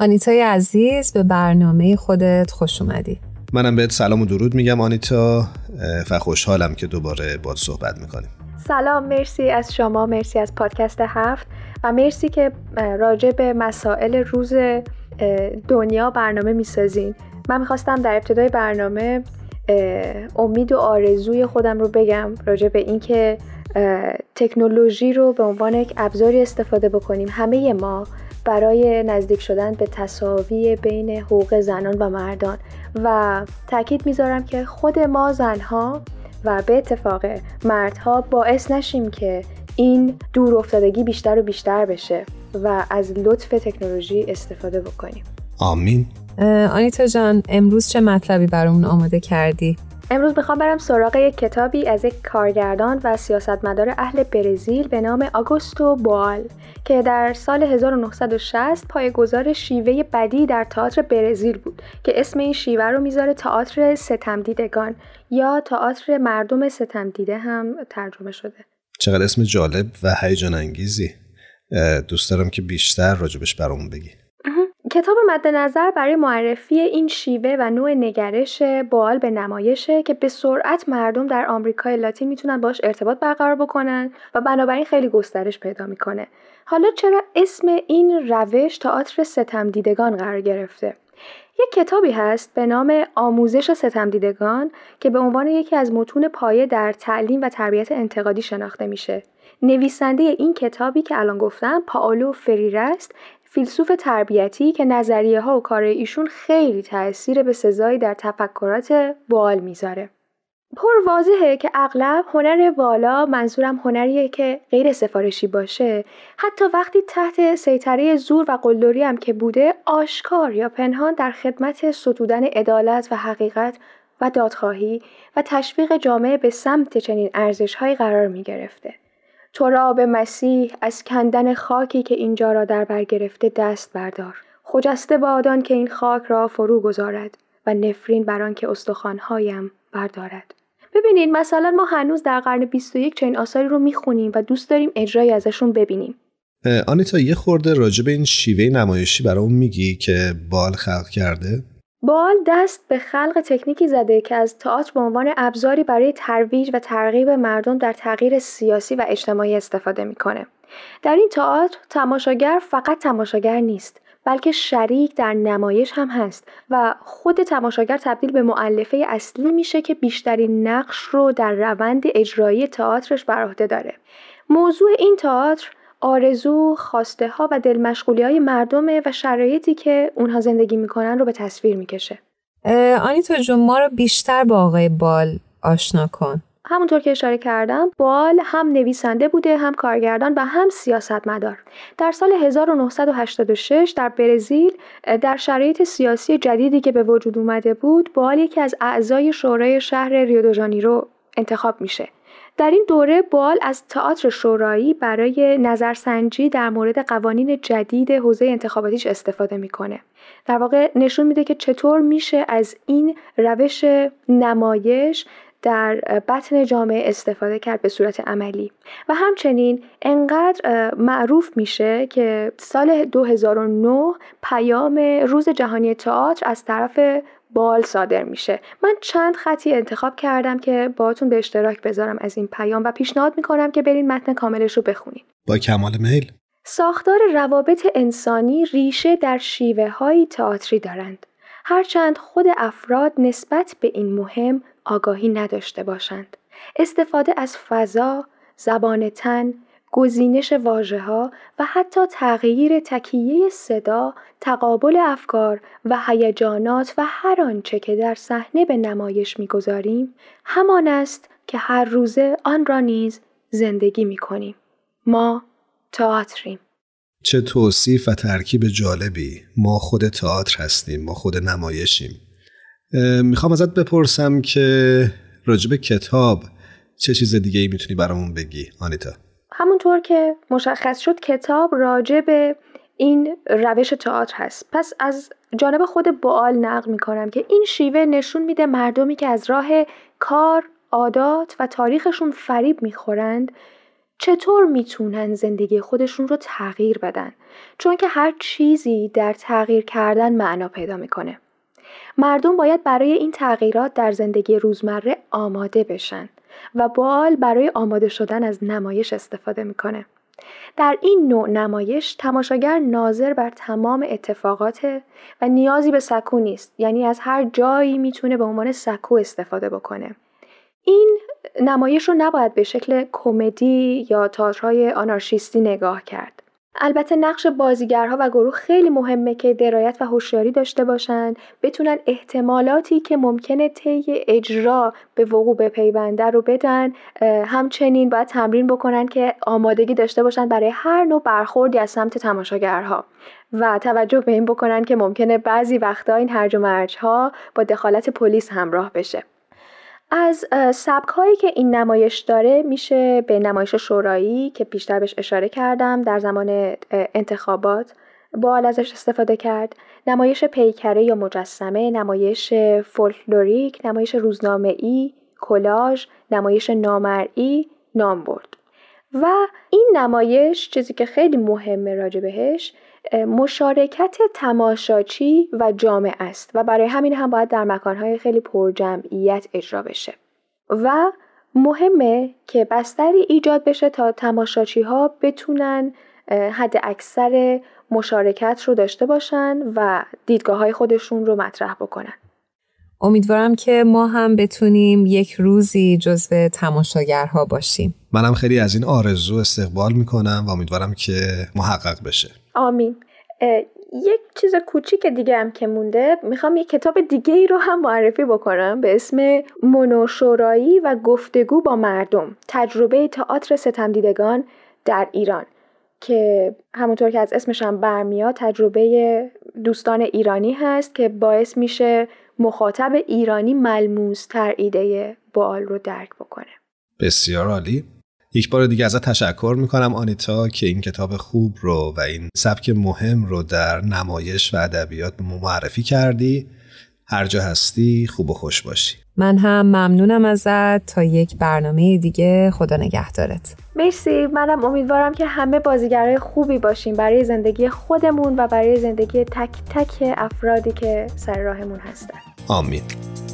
آنیتای عزیز به برنامه خودت خوش اومدی منم بهت سلام و درود میگم آنیتا و خوشحالم که دوباره باد صحبت میکنیم سلام مرسی از شما مرسی از پادکست هفت و مرسی که راجع به مسائل روز دنیا برنامه میسازین من میخواستم در ابتدای برنامه امید و آرزوی خودم رو بگم راجع به اینکه تکنولوژی رو به عنوان یک ابزاری استفاده بکنیم همه ما برای نزدیک شدن به تصاوی بین حقوق زنان و مردان و تاکید میذارم که خود ما زنها و به اتفاق مردها باعث نشیم که این دور افتادگی بیشتر و بیشتر بشه و از لطف تکنولوژی استفاده بکنیم آمین آنیتا جان امروز چه مطلبی برامون آماده کردی؟ امروز میخوام برم سراغ یک کتابی از یک کارگردان و سیاستمدار اهل برزیل به نام آگوستو بوال که در سال 1960 پایگزار شیوه بدی در تئاتر برزیل بود که اسم این شیوه رو میذاره تئاتر ستمدیدگان یا تئاتر مردم ستمدیده هم ترجمه شده چقدر اسم جالب و هیجان انگیزی دوست دارم که بیشتر راجبش برامون بگی کتاب مد نظر برای معرفی این شیوه و نوع نگرش بال به نمایشه که به سرعت مردم در آمریکای لاتین میتونن باش ارتباط برقرار بکنن و بنابراین خیلی گسترش پیدا میکنه. حالا چرا اسم این روش تئاتر ستم دیدگان قرار گرفته؟ یک کتابی هست به نام آموزش ستم دیدگان که به عنوان یکی از متون پایه در تعلیم و تربیت انتقادی شناخته میشه. نویسنده این کتابی که الان گفتم پائولو فریر است فیلسوف تربیتی که نظریه ها و کار ایشون خیلی تاثیر به سزایی در تفکرات بال میذاره. پر واضحه که اغلب هنر والا منظورم هنریه که غیر سفارشی باشه حتی وقتی تحت سیطره زور و قلدری هم که بوده آشکار یا پنهان در خدمت ستودن عدالت و حقیقت و دادخواهی و تشویق جامعه به سمت چنین ارزشهایی قرار می تو را به مسیح از کندن خاکی که اینجا را در بر گرفته دست بردار خجسته بادان که این خاک را فرو گذارد و نفرین بر که استخوانهایم بردارد ببینید مثلا ما هنوز در قرن 21 چنین آثاری رو میخونیم و دوست داریم اجرایی ازشون ببینیم آنیتا یه خورده راجع این شیوه نمایشی برای اون میگی که بال خلق کرده بال دست به خلق تکنیکی زده که از تئاتر به عنوان ابزاری برای ترویج و ترغیب مردم در تغییر سیاسی و اجتماعی استفاده میکنه. در این تئاتر تماشاگر فقط تماشاگر نیست، بلکه شریک در نمایش هم هست و خود تماشاگر تبدیل به معلفه اصلی میشه که بیشترین نقش رو در روند اجرایی تئاترش بر عهده داره. موضوع این تئاتر آرزو، خواسته ها و دل های مردمه و شرایطی که اونها زندگی میکنن رو به تصویر میکشه. آنیتا جون ما رو بیشتر با آقای بال آشنا کن. همونطور که اشاره کردم بال هم نویسنده بوده هم کارگردان و هم سیاستمدار در سال 1986 در برزیل در شرایط سیاسی جدیدی که به وجود اومده بود بال یکی از اعضای شورای شهر رو انتخاب میشه در این دوره بال از تئاتر شورایی برای نظرسنجی در مورد قوانین جدید حوزه انتخاباتیش استفاده میکنه در واقع نشون میده که چطور میشه از این روش نمایش در بطن جامعه استفاده کرد به صورت عملی و همچنین انقدر معروف میشه که سال 2009 پیام روز جهانی تئاتر از طرف بال صادر میشه من چند خطی انتخاب کردم که باهاتون به اشتراک بذارم از این پیام و پیشنهاد میکنم که برین متن کاملش رو بخونید با کمال میل ساختار روابط انسانی ریشه در شیوه های تئاتری دارند هرچند خود افراد نسبت به این مهم آگاهی نداشته باشند استفاده از فضا زبان تن گزینش واژه ها و حتی تغییر تکیه صدا، تقابل افکار و هیجانات و هر آنچه که در صحنه به نمایش میگذاریم همان است که هر روزه آن را نیز زندگی می کنیم. ما تئاتریم. چه توصیف و ترکیب جالبی ما خود تئاتر هستیم ما خود نمایشیم میخوام ازت بپرسم که راجب کتاب چه چیز دیگه ای میتونی برامون بگی آنیتا همونطور که مشخص شد کتاب راجب این روش تئاتر هست پس از جانب خود بال نقل میکنم که این شیوه نشون میده مردمی که از راه کار عادات و تاریخشون فریب میخورند چطور میتونن زندگی خودشون رو تغییر بدن چون که هر چیزی در تغییر کردن معنا پیدا میکنه مردم باید برای این تغییرات در زندگی روزمره آماده بشن و بال برای آماده شدن از نمایش استفاده میکنه. در این نوع نمایش تماشاگر ناظر بر تمام اتفاقات و نیازی به سکو نیست یعنی از هر جایی میتونه به عنوان سکو استفاده بکنه این نمایش رو نباید به شکل کمدی یا تاترهای آنارشیستی نگاه کرد البته نقش بازیگرها و گروه خیلی مهمه که درایت و هوشیاری داشته باشند بتونن احتمالاتی که ممکنه طی اجرا به وقوع بپیونده رو بدن همچنین باید تمرین بکنن که آمادگی داشته باشن برای هر نوع برخوردی از سمت تماشاگرها و توجه به این بکنن که ممکنه بعضی وقتا این هرج و مرج ها با دخالت پلیس همراه بشه از سبک هایی که این نمایش داره میشه به نمایش شورایی که پیشتر بهش اشاره کردم در زمان انتخابات بال ازش استفاده کرد نمایش پیکره یا مجسمه نمایش فولکلوریک نمایش روزنامه ای کلاژ نمایش نامرئی نام برد و این نمایش چیزی که خیلی مهمه راجع بهش مشارکت تماشاچی و جامعه است و برای همین هم باید در مکانهای خیلی پرجمعیت اجرا بشه و مهمه که بستری ایجاد بشه تا تماشاچی ها بتونن حد اکثر مشارکت رو داشته باشن و دیدگاه های خودشون رو مطرح بکنن امیدوارم که ما هم بتونیم یک روزی جزو تماشاگرها باشیم منم خیلی از این آرزو استقبال میکنم و امیدوارم که محقق بشه آمین یک چیز کوچیک دیگه هم که مونده میخوام یک کتاب دیگه ای رو هم معرفی بکنم به اسم منوشورایی و گفتگو با مردم تجربه تئاتر دیدگان در ایران که همونطور که از اسمش هم برمیاد تجربه دوستان ایرانی هست که باعث میشه مخاطب ایرانی ملموس تر ایده بال رو درک بکنه بسیار عالی یک بار دیگه ازت تشکر میکنم آنیتا که این کتاب خوب رو و این سبک مهم رو در نمایش و ادبیات به معرفی کردی هر جا هستی خوب و خوش باشی من هم ممنونم ازت تا یک برنامه دیگه خدا نگهدارت مرسی منم امیدوارم که همه بازیگرای خوبی باشیم برای زندگی خودمون و برای زندگی تک تک افرادی که سر راهمون هستن آمین